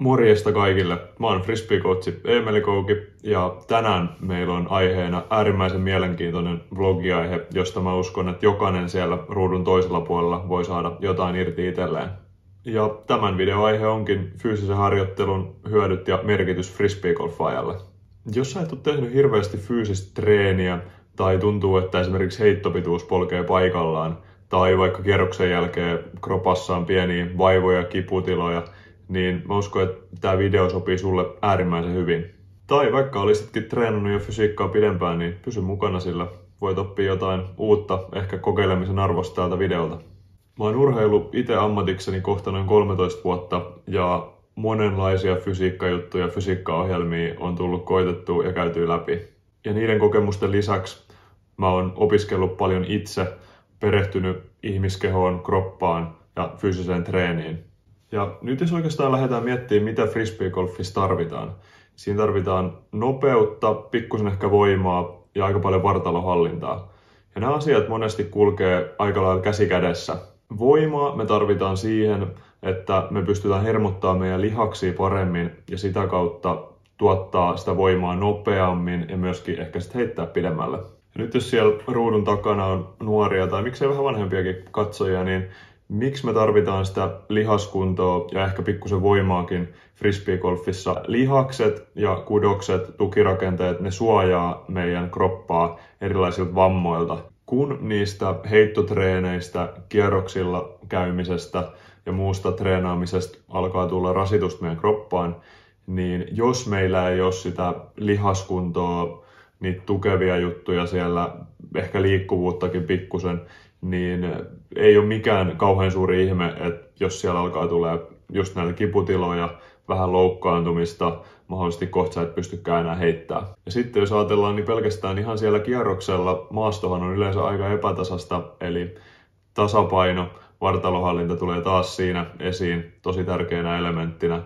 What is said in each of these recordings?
Morjesta kaikille. Mä oon frisbeekoutsi Eemeli Kouki ja tänään meillä on aiheena äärimmäisen mielenkiintoinen vlogiaihe, josta mä uskon, että jokainen siellä ruudun toisella puolella voi saada jotain irti itselleen. Ja tämän videoaihe onkin fyysisen harjoittelun hyödyt ja merkitys frisbeegolfaajalle. Jos sä et ole tehnyt hirveästi fyysistä treeniä tai tuntuu, että esimerkiksi heittopituus polkee paikallaan tai vaikka kierroksen jälkeen kropassa on pieniä vaivoja, kiputiloja – niin mä uskon, että tämä video sopii sulle äärimmäisen hyvin. Tai vaikka olisitkin treenannut jo fysiikkaa pidempään, niin pysy mukana sillä. Voit oppia jotain uutta, ehkä kokeilemisen arvosta tältä videolta. Mä oon urheilu itse ammatikseni kohta noin 13 vuotta ja monenlaisia fysiikkajuttuja, fysiikkaohjelmia on tullut koitettu ja käyty läpi. Ja niiden kokemusten lisäksi mä oon opiskellut paljon itse, perehtynyt ihmiskehoon, kroppaan ja fyysiseen treeniin. Ja nyt jos oikeastaan lähdetään miettimään, mitä frisbeegolfissa tarvitaan. Siinä tarvitaan nopeutta, pikkusen ehkä voimaa ja aika paljon vartalohallintaa. Ja nämä asiat monesti kulkee aika lailla käsi kädessä. Voimaa me tarvitaan siihen, että me pystytään hermottaa meidän lihaksia paremmin ja sitä kautta tuottaa sitä voimaa nopeammin ja myöskin ehkä sitten heittää pidemmälle. Ja nyt jos siellä ruudun takana on nuoria tai miksei vähän vanhempiakin katsojia, niin miksi me tarvitaan sitä lihaskuntoa ja ehkä pikkusen voimaakin frisbeegolfissa. Lihakset ja kudokset, tukirakenteet, ne suojaa meidän kroppaa erilaisilta vammoilta. Kun niistä heittotreeneistä, kierroksilla käymisestä ja muusta treenaamisesta alkaa tulla rasitusta meidän kroppaan, niin jos meillä ei ole sitä lihaskuntoa, niitä tukevia juttuja siellä, ehkä liikkuvuuttakin pikkusen, niin äh, ei ole mikään kauhean suuri ihme, että jos siellä alkaa tulee just näitä kiputiloja, vähän loukkaantumista, mahdollisesti kohta sä et pystykään enää heittämään. Ja sitten jos ajatellaan, niin pelkästään ihan siellä kierroksella maastohan on yleensä aika epätasasta, eli tasapaino, vartalohallinta tulee taas siinä esiin tosi tärkeänä elementtinä.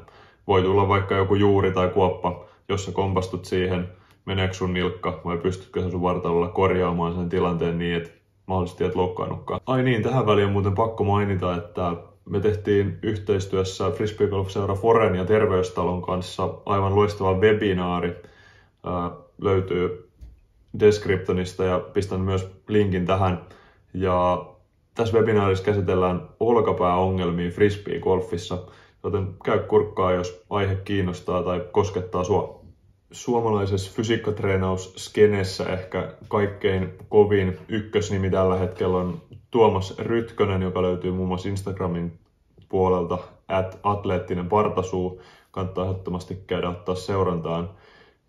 Voi tulla vaikka joku juuri tai kuoppa, jossa kompastut siihen, meneekö sun nilkka vai pystytkö sun vartalolla korjaamaan sen tilanteen niin, että mahdollisesti et loukkaannutkaan. Ai niin, tähän väliin on muuten pakko mainita, että me tehtiin yhteistyössä Frisbee Golf Seura Foren ja Terveystalon kanssa aivan loistava webinaari. Ää, löytyy Descriptonista ja pistän myös linkin tähän. Ja tässä webinaarissa käsitellään olkapääongelmia frisbee-golfissa, joten käy kurkkaa, jos aihe kiinnostaa tai koskettaa sua suomalaisessa fysiikkatreenausskenessä ehkä kaikkein kovin ykkösnimi tällä hetkellä on Tuomas Rytkönen, joka löytyy muun muassa Instagramin puolelta at atleettinen partasuu. Kannattaa ehdottomasti käydä ottaa seurantaan.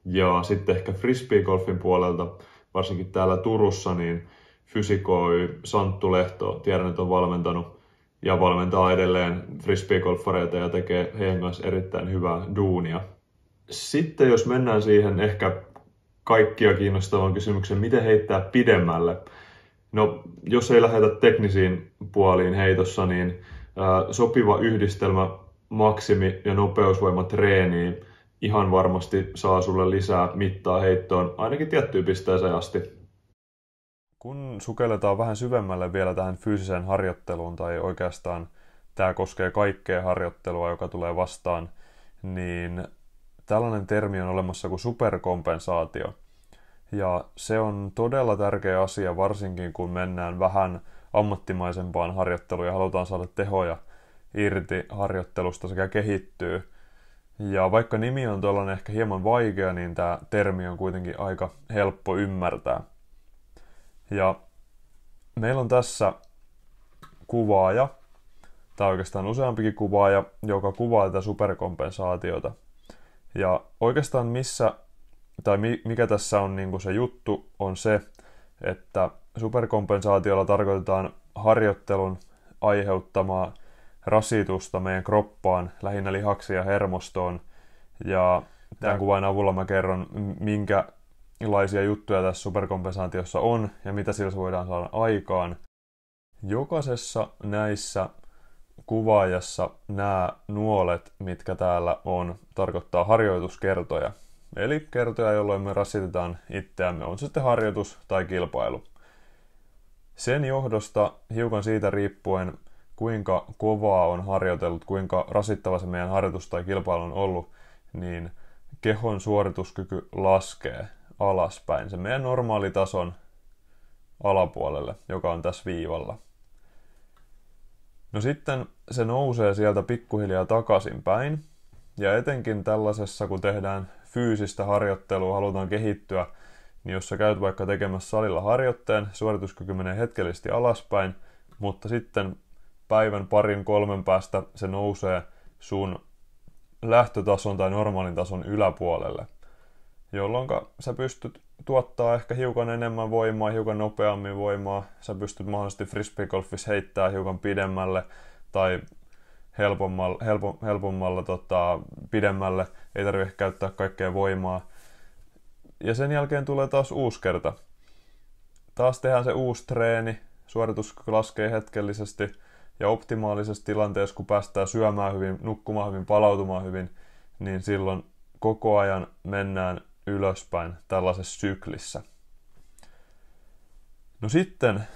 Ja sitten ehkä frisbeegolfin puolelta, varsinkin täällä Turussa, niin fysikoi Santtu Lehto, tiedän, että on valmentanut ja valmentaa edelleen frisbeegolfareita ja tekee heidän kanssa erittäin hyvää duunia. Sitten jos mennään siihen ehkä kaikkia kiinnostavan kysymykseen, miten heittää pidemmälle? No, jos ei lähetä teknisiin puoliin heitossa, niin sopiva yhdistelmä maksimi- ja nopeusvoimatreeniin ihan varmasti saa sulle lisää mittaa heittoon, ainakin tiettyyn pisteeseen asti. Kun sukelletaan vähän syvemmälle vielä tähän fyysiseen harjoitteluun, tai oikeastaan tämä koskee kaikkea harjoittelua, joka tulee vastaan, niin Tällainen termi on olemassa kuin superkompensaatio. Ja se on todella tärkeä asia, varsinkin kun mennään vähän ammattimaisempaan harjoitteluun ja halutaan saada tehoja irti harjoittelusta sekä kehittyy. Ja vaikka nimi on tuollainen ehkä hieman vaikea, niin tämä termi on kuitenkin aika helppo ymmärtää. Ja meillä on tässä kuvaaja, tai oikeastaan useampikin kuvaaja, joka kuvaa tätä superkompensaatiota – ja oikeastaan missä, tai mikä tässä on niin kuin se juttu, on se, että superkompensaatiolla tarkoitetaan harjoittelun aiheuttamaa rasitusta meidän kroppaan, lähinnä lihaksia ja hermostoon. Ja tämän kuvan avulla mä kerron, minkälaisia juttuja tässä superkompensaatiossa on ja mitä sillä voidaan saada aikaan. Jokaisessa näissä kuvaajassa nämä nuolet, mitkä täällä on, tarkoittaa harjoituskertoja. Eli kertoja, jolloin me rasitetaan itseämme, on se sitten harjoitus tai kilpailu. Sen johdosta hiukan siitä riippuen, kuinka kovaa on harjoitellut, kuinka rasittava se meidän harjoitus tai kilpailu on ollut, niin kehon suorituskyky laskee alaspäin, se meidän normaalitason alapuolelle, joka on tässä viivalla. No sitten se nousee sieltä pikkuhiljaa takaisinpäin. Ja etenkin tällaisessa, kun tehdään fyysistä harjoittelua, halutaan kehittyä, niin jos sä käyt vaikka tekemässä salilla harjoitteen, suorituskyky menee hetkellisesti alaspäin, mutta sitten päivän parin kolmen päästä se nousee sun lähtötason tai normaalin tason yläpuolelle jolloin sä pystyt tuottaa ehkä hiukan enemmän voimaa, hiukan nopeammin voimaa. Sä pystyt mahdollisesti frisbeegolfissa heittää hiukan pidemmälle tai helpommalla, helpo, helpommalla tota, pidemmälle. Ei tarvitse käyttää kaikkea voimaa. Ja sen jälkeen tulee taas uusi kerta. Taas tehdään se uusi treeni. Suoritus laskee hetkellisesti ja optimaalisessa tilanteessa, kun päästään syömään hyvin, nukkumaan hyvin, palautumaan hyvin, niin silloin koko ajan mennään ylöspäin tällaisessa syklissä. No sitten,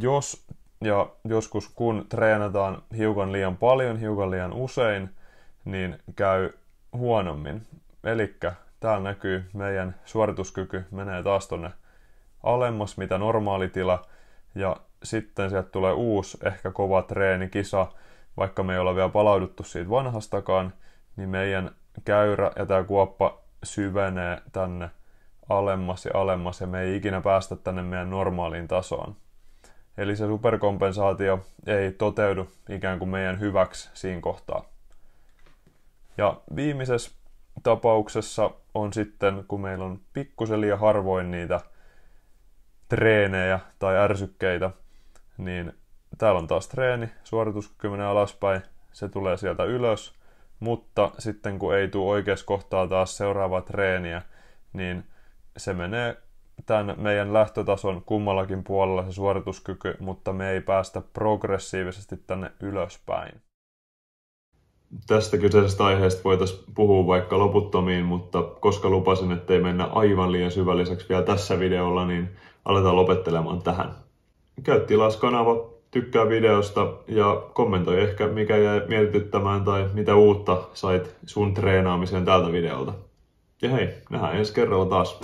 jos ja joskus kun treenataan hiukan liian paljon, hiukan liian usein, niin käy huonommin. Eli täällä näkyy meidän suorituskyky menee taas tonne alemmas, mitä normaalitila, ja sitten sieltä tulee uusi, ehkä kova treeni, kisa, vaikka me ei olla vielä palauduttu siitä vanhastakaan, niin meidän käyrä ja tämä kuoppa syvenee tänne alemmas ja alemmas ja me ei ikinä päästä tänne meidän normaaliin tasoon. Eli se superkompensaatio ei toteudu ikään kuin meidän hyväksi siinä kohtaa. Ja viimeisessä tapauksessa on sitten, kun meillä on pikkusen liian harvoin niitä treenejä tai ärsykkeitä, niin täällä on taas treeni, suorituskyky menee alaspäin, se tulee sieltä ylös – mutta sitten kun ei tule oikeassa kohtaa taas seuraavaa treeniä, niin se menee tämän meidän lähtötason kummallakin puolella se suorituskyky, mutta me ei päästä progressiivisesti tänne ylöspäin. Tästä kyseisestä aiheesta voitaisiin puhua vaikka loputtomiin, mutta koska lupasin, että ei mennä aivan liian syvälliseksi vielä tässä videolla, niin aletaan lopettelemaan tähän. Käy tilaskanava tykkää videosta ja kommentoi ehkä mikä jäi mietityttämään tai mitä uutta sait sun treenaamiseen tältä videolta. Ja hei, nähdään ensi kerralla taas.